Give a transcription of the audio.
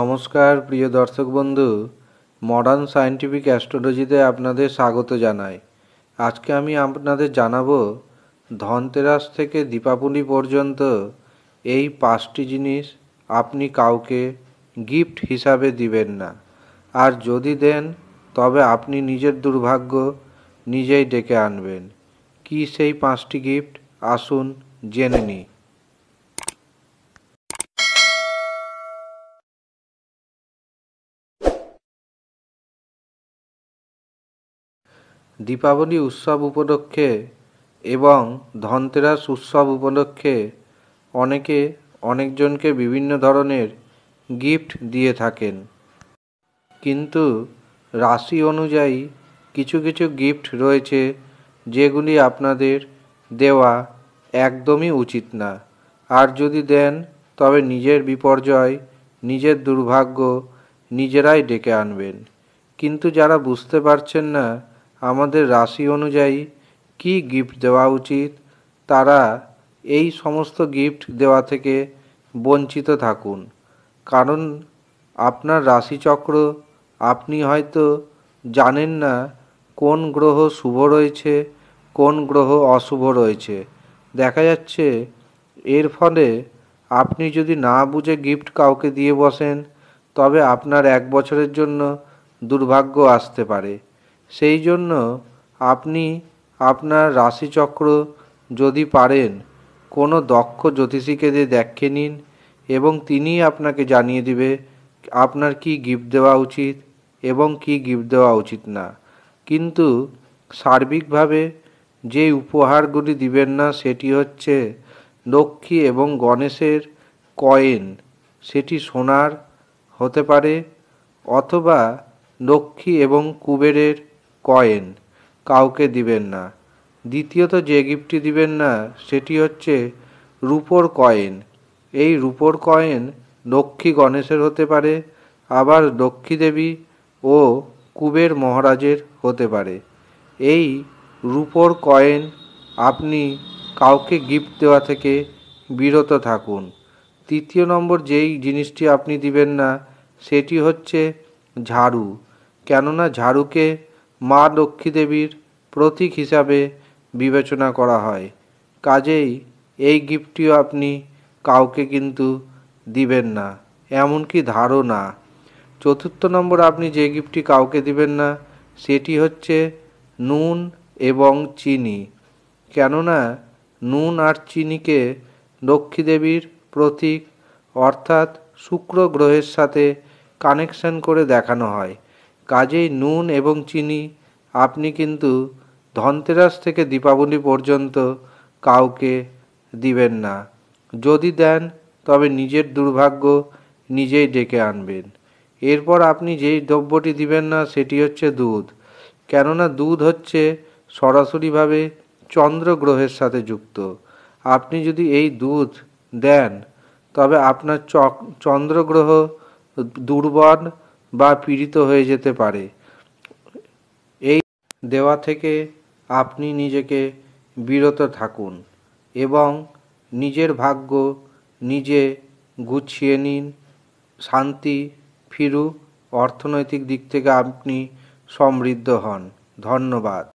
নমস্কার প্রিয় দর্শক বন্ধু মডার্ন সায়েন্টিফিক অ্যাস্ট্রোলজিতে আপনাদের স্বাগত জানাই আজকে আমি আপনাদের জানাবো ধনতেরাস থেকে দীপাবলি পর্যন্ত এই পাঁচটি জিনিস আপনি কাউকে গিফট হিসাবে দিবেন না আর যদি দেন তবে আপনি নিজের দুর্ভাগ্য নিজেই ডেকে আনবেন কি সেই পাঁচটি গিফট আসুন জেনে নিই দীপাবলি উৎসব উপলক্ষে এবং ধনতেরাস উৎসব উপলক্ষে অনেকে অনেকজনকে বিভিন্ন ধরনের গিফট দিয়ে থাকেন কিন্তু রাশি অনুযায়ী কিছু কিছু গিফট রয়েছে যেগুলি আপনাদের দেওয়া একদমই উচিত না আর যদি দেন তবে নিজের বিপর্যয় নিজের দুর্ভাগ্য নিজেরাই ডেকে আনবেন কিন্তু যারা বুঝতে পারছেন না আমাদের রাশি অনুযায়ী কি গিফট দেওয়া উচিত তারা এই সমস্ত গিফট দেওয়া থেকে বঞ্চিত থাকুন কারণ আপনার রাশিচক্র আপনি হয়তো জানেন না কোন গ্রহ শুভ রয়েছে কোন গ্রহ অশুভ রয়েছে দেখা যাচ্ছে এর ফলে আপনি যদি না বুঝে গিফট কাউকে দিয়ে বসেন তবে আপনার এক বছরের জন্য দুর্ভাগ্য আসতে পারে সেই জন্য আপনি আপনার রাশিচক্র যদি পারেন কোনো দক্ষ জ্যোতিষীকে দিয়ে দেখে নিন এবং তিনি আপনাকে জানিয়ে দিবে আপনার কি গিফট দেওয়া উচিত এবং কি গিফট দেওয়া উচিত না কিন্তু সার্বিকভাবে যে উপহারগুলি দিবেন না সেটি হচ্ছে লক্ষ্মী এবং গণেশের কয়েন সেটি সোনার হতে পারে অথবা লক্ষ্মী এবং কুবেরের কয়েন কাউকে দিবেন না দ্বিতীয়ত যে গিফটটি দিবেন না সেটি হচ্ছে রূপোর কয়েন এই রূপোর কয়েন লক্ষ্মী গণেশের হতে পারে আবার লক্ষ্মী দেবী ও কুবের মহারাজের হতে পারে এই রূপোর কয়েন আপনি কাউকে গিফট দেওয়া থেকে বিরত থাকুন তৃতীয় নম্বর যেই জিনিসটি আপনি দিবেন না সেটি হচ্ছে ঝাড়ু কেননা ঝাড়ুকে মা লক্ষ্মী দেবীর প্রতীক হিসাবে বিবেচনা করা হয় কাজেই এই গিফটটিও আপনি কাউকে কিন্তু দিবেন না এমনকি ধারও না চতুর্থ নম্বর আপনি যে গিফটটি কাউকে দিবেন না সেটি হচ্ছে নুন এবং চিনি কেননা নুন আর চিনিকে লক্ষ্মী দেবীর প্রতীক অর্থাৎ শুক্র গ্রহের সাথে কানেকশন করে দেখানো হয় কাজেই নুন এবং চিনি আপনি কিন্তু ধনতেরাস থেকে দীপাবলি পর্যন্ত কাউকে দিবেন না যদি দেন তবে নিজের দুর্ভাগ্য নিজেই ডেকে আনবেন এরপর আপনি যেই দ্রব্যটি দিবেন না সেটি হচ্ছে দুধ কেননা দুধ হচ্ছে সরাসরিভাবে চন্দ্রগ্রহের সাথে যুক্ত আপনি যদি এই দুধ দেন তবে আপনার চন্দ্রগ্রহ দুর্বল বা পীড়িত হয়ে যেতে পারে এই দেওয়া থেকে আপনি নিজেকে বিরত থাকুন এবং নিজের ভাগ্য নিজে গুছিয়ে নিন শান্তি ফিরু অর্থনৈতিক দিক থেকে আপনি সমৃদ্ধ হন ধন্যবাদ